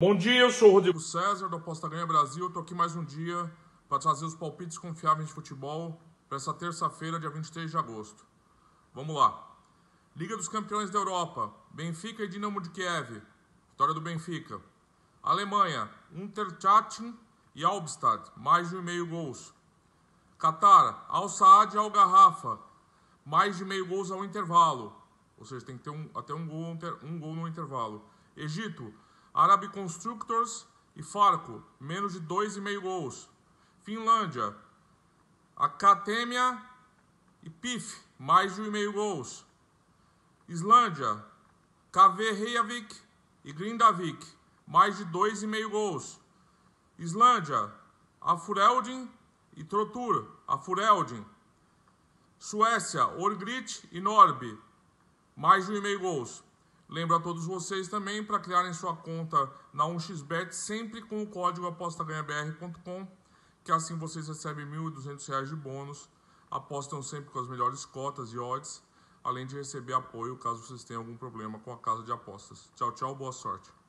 Bom dia, eu sou o Rodrigo César, do Aposta Ganha Brasil. Estou aqui mais um dia para trazer os palpites confiáveis de futebol para essa terça-feira, dia 23 de agosto. Vamos lá. Liga dos Campeões da Europa, Benfica e Dinamo de Kiev. Vitória do Benfica. Alemanha, Unterchatten e Albstadt, mais de um e meio gols. Qatar, Al Saad e Al Garrafa, mais de meio gols ao intervalo. Ou seja, tem que ter um, até um gol, um gol no intervalo. Egito, Arab Constructors e Farco, menos de 2,5 gols. Finlândia, Academia e PIF, mais de 1,5 gols. Islândia, KV Reykjavik e Grindavik, mais de 2,5 gols. Islândia, Afureldin e Trotur, Afureldin. Suécia, Orgrit e Norby, mais de 1,5 gols. Lembro a todos vocês também para criarem sua conta na 1xBet sempre com o código apostaganhabr.com, que assim vocês recebem R$ 1.200 de bônus, apostam sempre com as melhores cotas e odds, além de receber apoio caso vocês tenham algum problema com a casa de apostas. Tchau, tchau, boa sorte.